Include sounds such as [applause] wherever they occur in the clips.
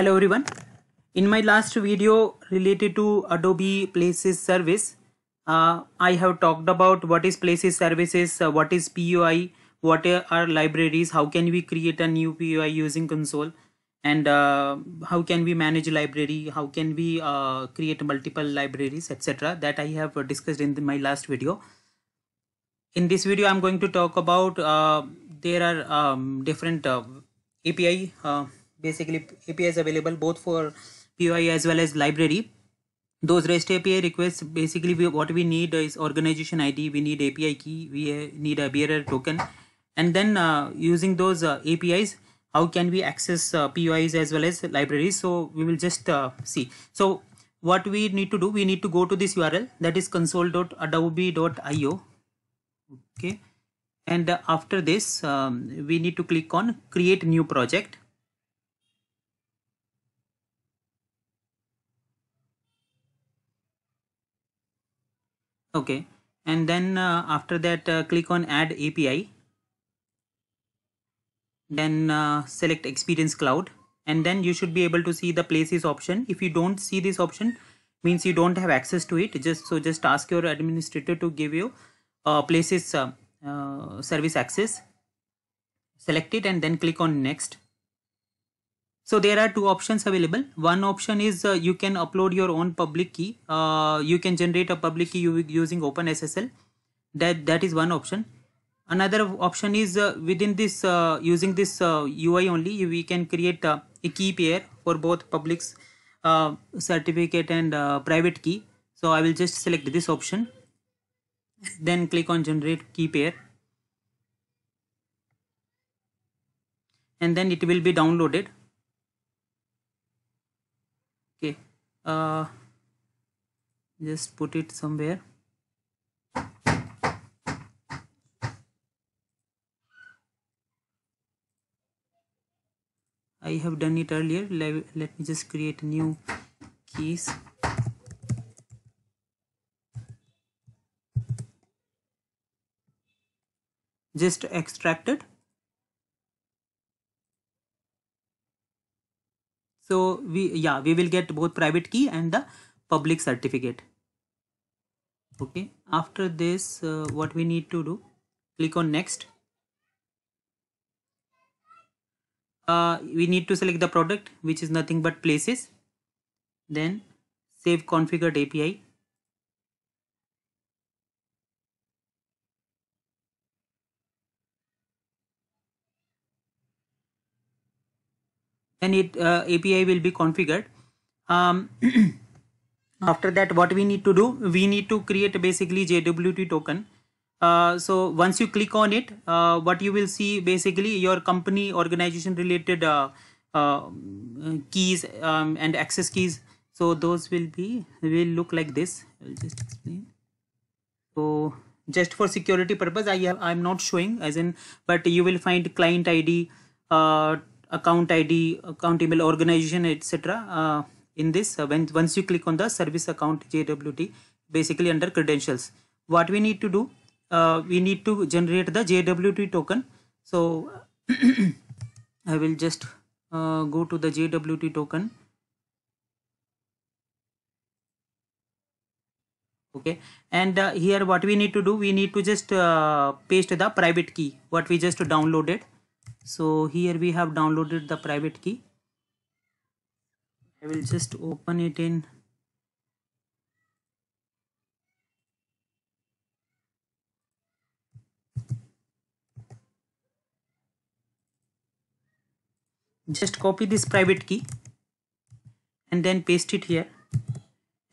hello everyone in my last video related to adobe places service uh, i have talked about what is places services uh, what is pui what are libraries how can we create a new pui using console and uh, how can we manage library how can we uh, create multiple libraries etc that i have discussed in the, my last video in this video i'm going to talk about uh, there are um, different uh, api basically APIs available both for POI as well as library. Those REST API requests basically we, what we need is organization ID, we need API key, we uh, need a bearer token, and then uh, using those uh, APIs, how can we access uh, POIs as well as libraries? So we will just uh, see. So what we need to do, we need to go to this URL that is console.adobe.io. Okay, and uh, after this, um, we need to click on create new project okay and then uh, after that uh, click on add API then uh, select experience cloud and then you should be able to see the places option if you don't see this option means you don't have access to it just so just ask your administrator to give you uh, places uh, uh, service access select it and then click on next so there are two options available. One option is uh, you can upload your own public key. Uh, you can generate a public key using OpenSSL. That that is one option. Another option is uh, within this uh, using this UI uh, only we can create a key pair for both public's uh, certificate and private key. So I will just select this option. Then click on generate key pair. And then it will be downloaded uh, just put it somewhere I have done it earlier let me just create new keys just extracted So we, yeah, we will get both private key and the public certificate. Okay. After this, uh, what we need to do, click on next. Uh, we need to select the product, which is nothing but places. Then save configured API then it uh, API will be configured. Um, [clears throat] after that, what we need to do, we need to create basically JWT token. Uh, so once you click on it, uh, what you will see basically your company organization related uh, uh, keys um, and access keys. So those will be will look like this. I'll just explain. So just for security purpose, I have I'm not showing as in, but you will find client ID, uh, account id account email organization etc uh, in this uh, when once you click on the service account jwt basically under credentials what we need to do uh, we need to generate the jwt token so [coughs] i will just go to the jwt token okay and uh, here what we need to do we need to just uh, paste the private key what we just downloaded so here we have downloaded the private key I will just open it in just copy this private key and then paste it here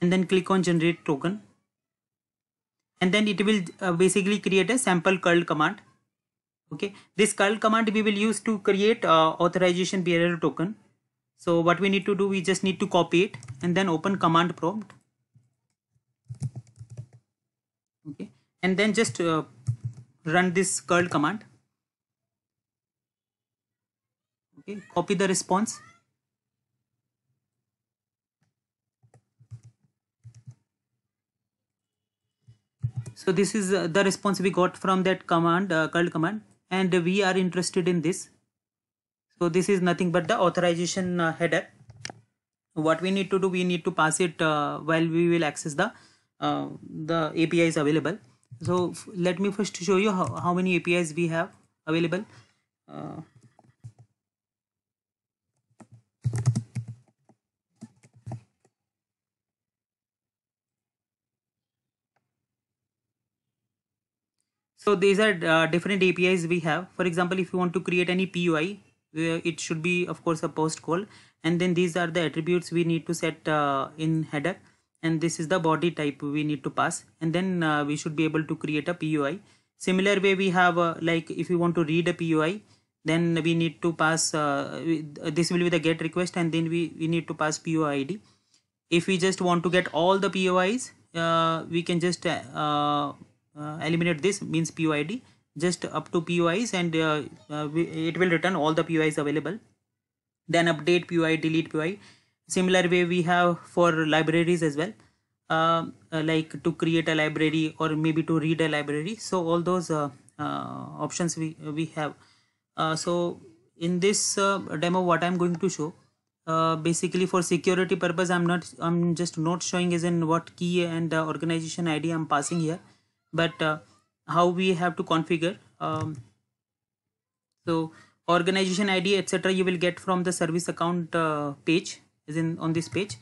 and then click on generate token and then it will uh, basically create a sample curl command okay this curl command we will use to create a uh, authorization bearer token so what we need to do we just need to copy it and then open command prompt okay and then just uh, run this curl command okay copy the response so this is uh, the response we got from that command uh, curl command and we are interested in this so this is nothing but the authorization uh, header what we need to do we need to pass it uh, while we will access the uh, the apis available so let me first show you how, how many apis we have available uh, So these are uh, different APIs we have. For example, if you want to create any PUI, uh, it should be of course a post call. And then these are the attributes we need to set uh, in header. And this is the body type we need to pass. And then uh, we should be able to create a PUI. Similar way we have uh, like if you want to read a PUI, then we need to pass, uh, this will be the get request and then we, we need to pass PUI ID. If we just want to get all the POIs, we can just uh, eliminate this means PID. just up to POIs and uh, uh, it will return all the POIs available then update PUI delete PUI similar way we have for libraries as well uh, like to create a library or maybe to read a library so all those uh, uh, options we we have so in this demo what i'm going to show basically for security purpose i'm not i'm just not showing as in what key and organization id i'm passing here but uh, how we have to configure um, so organization id etc you will get from the service account uh, page is in on this page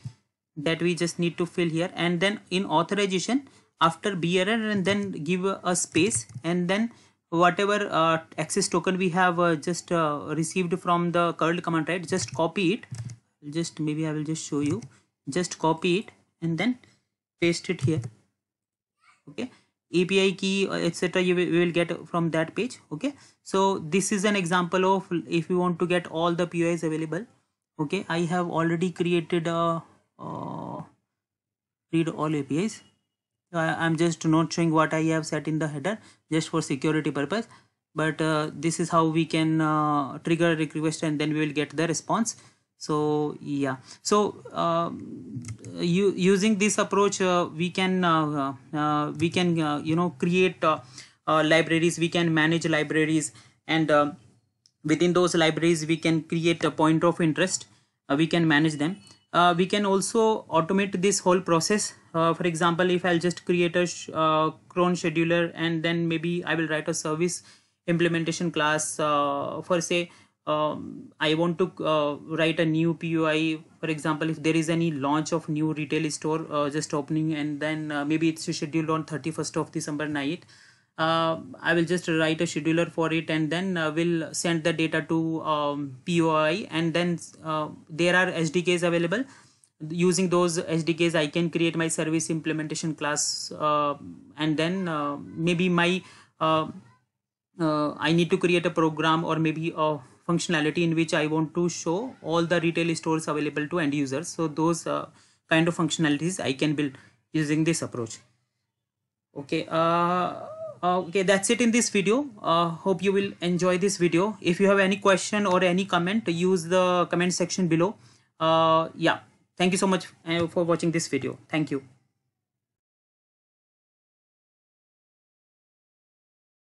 that we just need to fill here and then in authorization after B R N, and then give a, a space and then whatever uh, access token we have uh, just uh, received from the curl command right just copy it just maybe i will just show you just copy it and then paste it here okay API key etc you will get from that page okay so this is an example of if you want to get all the POIs available okay I have already created a read all APIs I'm just not showing what I have set in the header just for security purpose but uh, this is how we can uh, trigger a request and then we will get the response so yeah so uh, you, using this approach uh, we can uh, uh, uh we can uh, you know create libraries we can manage libraries and um, within those libraries we can create a point of interest we can manage them we can also automate this whole process for example if i'll just create a sh cron scheduler and then maybe i will write a service implementation class for say um, I want to uh, write a new PUI, for example, if there is any launch of new retail store uh, just opening and then uh, maybe it's scheduled on 31st of December night, uh, I will just write a scheduler for it and then uh, we'll send the data to um, POI and then uh, there are SDKs available. Using those SDKs, I can create my service implementation class and then maybe my I need to create a program or maybe a functionality in which I want to show all the retail stores available to end users. So those uh, kind of functionalities I can build using this approach. Okay, uh, uh okay, that's it in this video. Uh, hope you will enjoy this video. If you have any question or any comment, use the comment section below. Uh, yeah, thank you so much uh, for watching this video. Thank you.